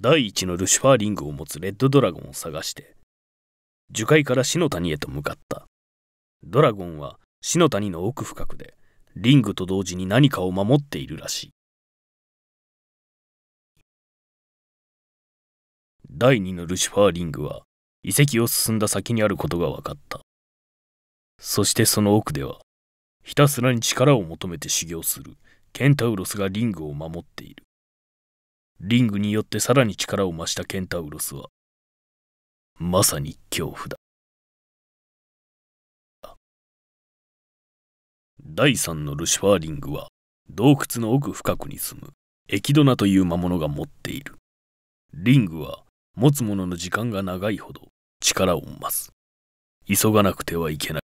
第一のルシファーリングを持つレッドドラゴンを探して樹海から死の谷へと向かったドラゴンは死の谷の奥深くでリングと同時に何かを守っているらしい第二のルシファーリングは遺跡を進んだ先にあることが分かったそしてその奥ではひたすらに力を求めて修行するケンタウロスがリングを守っているリングによってさらに力を増したケンタウロスはまさに恐怖だ第三のルシファーリングは洞窟の奥深くに住むエキドナという魔物が持っているリングは持つ者の時間が長いほど力を増す急がなくてはいけない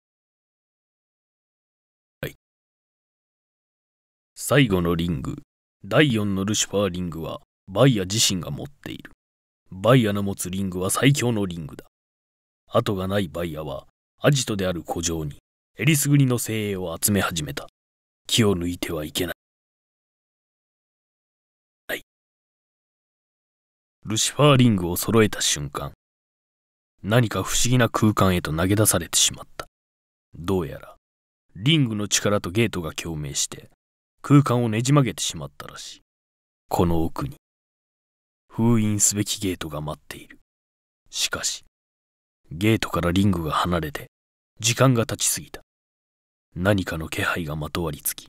最後のリング第4のルシファーリングはバイア自身が持っている。バイアの持つリングは最強のリングだ。後がないバイアは、アジトである古城に、エリスグリの精鋭を集め始めた。気を抜いてはいけない。はい、ルシファーリングを揃えた瞬間、何か不思議な空間へと投げ出されてしまった。どうやら、リングの力とゲートが共鳴して、空間をねじ曲げてしまったらしい。この奥に。封印すべきゲートが待っている。しかし、ゲートからリングが離れて、時間が経ちすぎた。何かの気配がまとわりつき、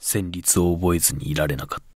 旋律を覚えずにいられなかった。